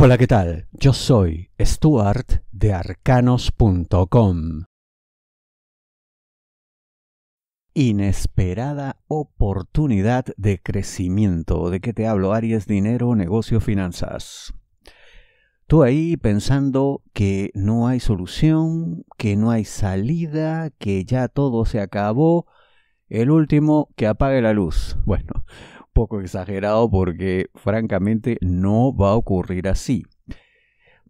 Hola, ¿qué tal? Yo soy Stuart de arcanos.com. Inesperada oportunidad de crecimiento. ¿De qué te hablo? Aries, dinero, negocio, finanzas. Tú ahí pensando que no hay solución, que no hay salida, que ya todo se acabó. El último que apague la luz. Bueno, poco exagerado porque francamente no va a ocurrir así.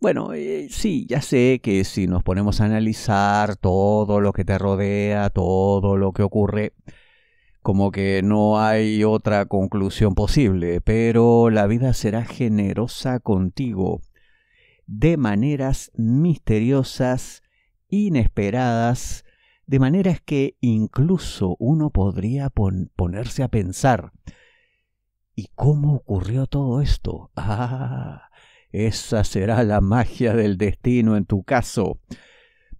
Bueno, eh, sí, ya sé que si nos ponemos a analizar todo lo que te rodea, todo lo que ocurre, como que no hay otra conclusión posible, pero la vida será generosa contigo de maneras misteriosas, inesperadas, de maneras que incluso uno podría ponerse a pensar. ¿Y cómo ocurrió todo esto? Ah, esa será la magia del destino en tu caso.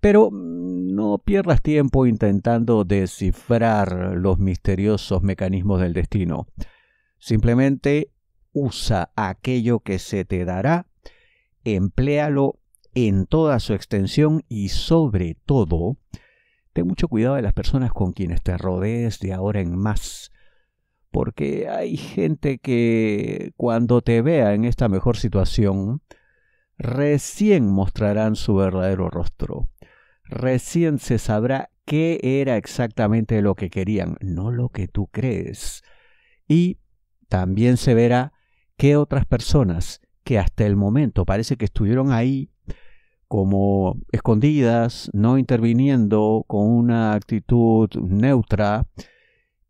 Pero mm, no pierdas tiempo intentando descifrar los misteriosos mecanismos del destino. Simplemente usa aquello que se te dará, empléalo en toda su extensión y sobre todo, ten mucho cuidado de las personas con quienes te rodees de ahora en más porque hay gente que cuando te vea en esta mejor situación, recién mostrarán su verdadero rostro, recién se sabrá qué era exactamente lo que querían, no lo que tú crees. Y también se verá qué otras personas que hasta el momento parece que estuvieron ahí como escondidas, no interviniendo con una actitud neutra,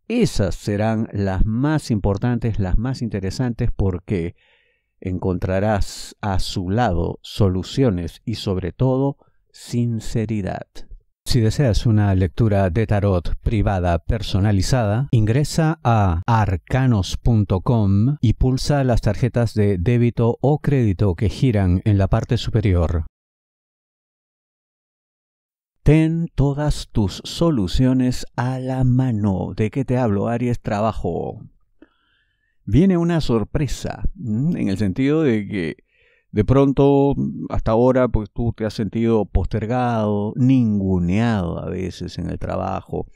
esas serán las más importantes, las más interesantes, porque encontrarás a su lado soluciones y sobre todo sinceridad. Si deseas una lectura de tarot privada personalizada, ingresa a arcanos.com y pulsa las tarjetas de débito o crédito que giran en la parte superior. Ten todas tus soluciones a la mano. ¿De qué te hablo, Aries? Trabajo. Viene una sorpresa, en el sentido de que de pronto, hasta ahora, pues tú te has sentido postergado, ninguneado a veces en el trabajo.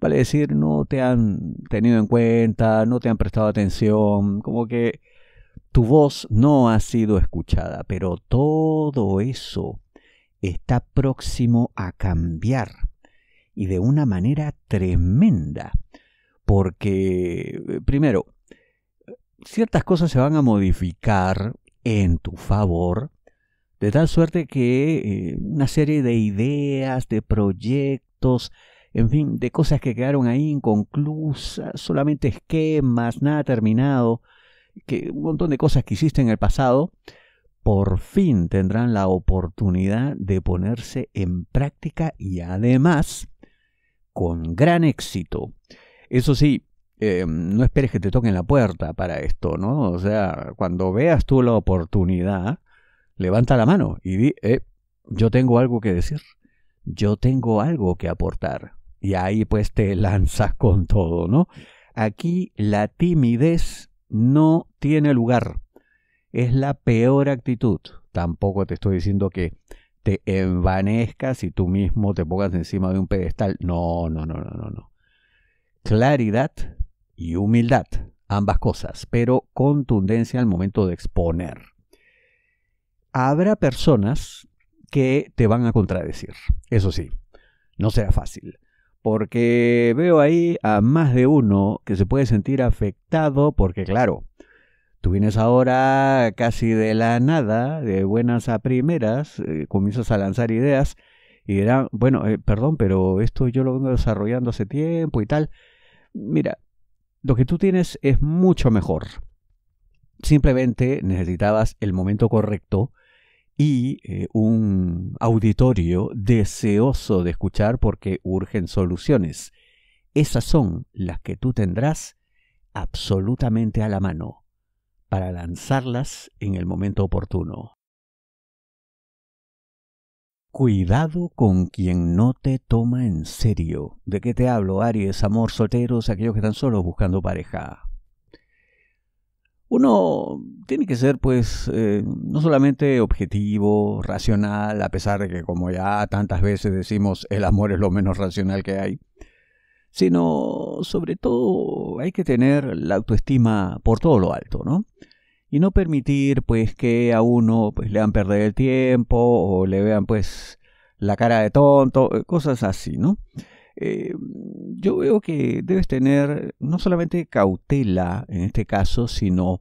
Vale decir, no te han tenido en cuenta, no te han prestado atención, como que tu voz no ha sido escuchada, pero todo eso está próximo a cambiar y de una manera tremenda. Porque, eh, primero, ciertas cosas se van a modificar en tu favor, de tal suerte que eh, una serie de ideas, de proyectos, en fin, de cosas que quedaron ahí inconclusas, solamente esquemas, nada terminado, que un montón de cosas que hiciste en el pasado, por fin tendrán la oportunidad de ponerse en práctica y además con gran éxito. Eso sí, eh, no esperes que te toquen la puerta para esto, ¿no? O sea, cuando veas tú la oportunidad, levanta la mano y di, eh, yo tengo algo que decir, yo tengo algo que aportar. Y ahí pues te lanzas con todo, ¿no? Aquí la timidez no tiene lugar es la peor actitud. Tampoco te estoy diciendo que te envanezcas y tú mismo te pongas encima de un pedestal. No, no, no, no, no, Claridad y humildad, ambas cosas, pero contundencia al momento de exponer. Habrá personas que te van a contradecir. Eso sí, no será fácil porque veo ahí a más de uno que se puede sentir afectado porque, claro, Tú vienes ahora casi de la nada, de buenas a primeras, eh, comienzas a lanzar ideas y dirán, bueno, eh, perdón, pero esto yo lo vengo desarrollando hace tiempo y tal. Mira, lo que tú tienes es mucho mejor. Simplemente necesitabas el momento correcto y eh, un auditorio deseoso de escuchar porque urgen soluciones. Esas son las que tú tendrás absolutamente a la mano para lanzarlas en el momento oportuno. Cuidado con quien no te toma en serio. ¿De qué te hablo, Aries, amor, solteros, aquellos que están solos buscando pareja? Uno tiene que ser, pues, eh, no solamente objetivo, racional, a pesar de que, como ya tantas veces decimos, el amor es lo menos racional que hay, sino sobre todo hay que tener la autoestima por todo lo alto, ¿no? Y no permitir pues que a uno pues le hagan perder el tiempo o le vean pues la cara de tonto, eh, cosas así, ¿no? Eh, yo veo que debes tener no solamente cautela en este caso, sino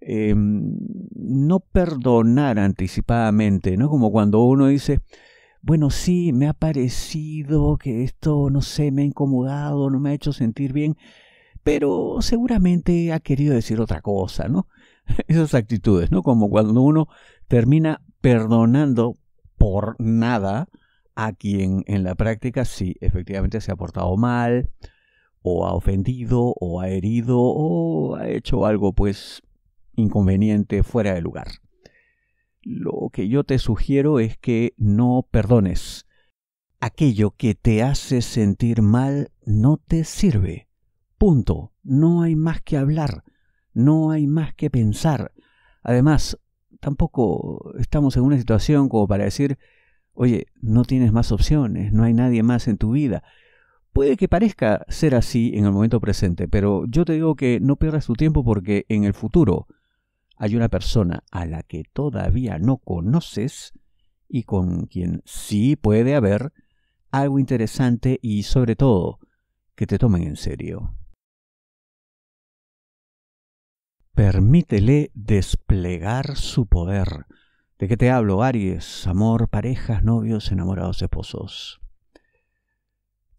em, no perdonar anticipadamente, ¿no? Como cuando uno dice, bueno, sí, me ha parecido que esto, no sé, me ha incomodado, no me ha hecho sentir bien, pero seguramente ha querido decir otra cosa, ¿no? Esas actitudes, ¿no? Como cuando uno termina perdonando por nada a quien en la práctica sí, efectivamente se ha portado mal, o ha ofendido, o ha herido, o ha hecho algo, pues, inconveniente, fuera de lugar lo que yo te sugiero es que no perdones. Aquello que te hace sentir mal no te sirve. Punto. No hay más que hablar. No hay más que pensar. Además, tampoco estamos en una situación como para decir, oye, no tienes más opciones, no hay nadie más en tu vida. Puede que parezca ser así en el momento presente, pero yo te digo que no pierdas tu tiempo porque en el futuro hay una persona a la que todavía no conoces y con quien sí puede haber algo interesante y sobre todo que te tomen en serio. Permítele desplegar su poder. ¿De qué te hablo, Aries? Amor, parejas, novios, enamorados, esposos.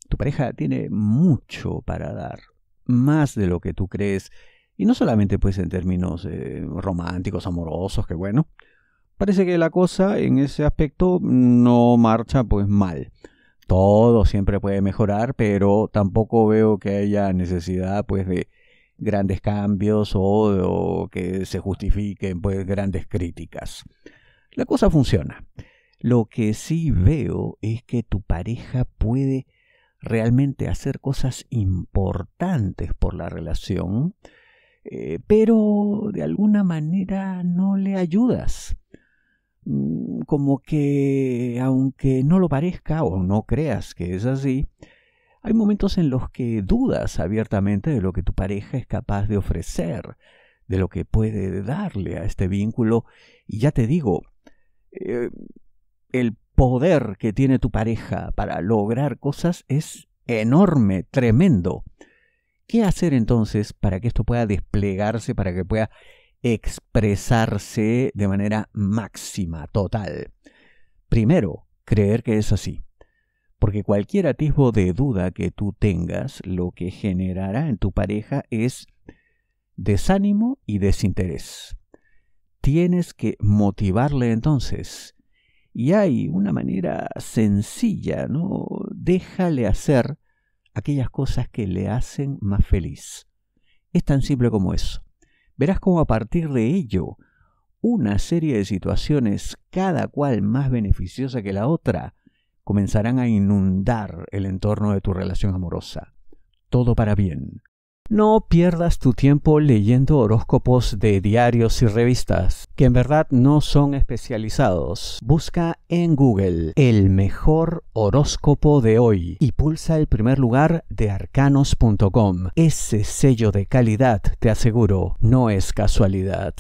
Tu pareja tiene mucho para dar, más de lo que tú crees y no solamente pues en términos eh, románticos, amorosos, que bueno, parece que la cosa en ese aspecto no marcha pues mal. Todo siempre puede mejorar, pero tampoco veo que haya necesidad pues de grandes cambios o, que se justifiquen pues grandes críticas. La cosa funciona. Lo que sí veo es que tu pareja puede realmente hacer cosas importantes por la relación, eh, pero de alguna manera no le ayudas. Mm, como que, aunque no lo parezca o no creas que es así, hay momentos en los que dudas abiertamente de lo que tu pareja es capaz de ofrecer, de lo que puede darle a este vínculo. Y ya te digo, eh, el poder que tiene tu pareja para lograr cosas es enorme, tremendo. ¿Qué hacer entonces para que esto pueda desplegarse, para que pueda expresarse de manera máxima, total? Primero, creer que es así. Porque cualquier atisbo de duda que tú tengas, lo que generará en tu pareja es desánimo y desinterés. Tienes que motivarle entonces. Y hay una manera sencilla, ¿no? Déjale hacer aquellas cosas que le hacen más feliz. Es tan simple como eso. Verás cómo a partir de ello, una serie de situaciones, cada cual más beneficiosa que la otra, comenzarán a inundar el entorno de tu relación amorosa. Todo para bien. No pierdas tu tiempo leyendo horóscopos de diarios y revistas, que en verdad no son especializados. Busca en Google el mejor horóscopo de hoy y pulsa el primer lugar de arcanos.com. Ese sello de calidad, te aseguro, no es casualidad.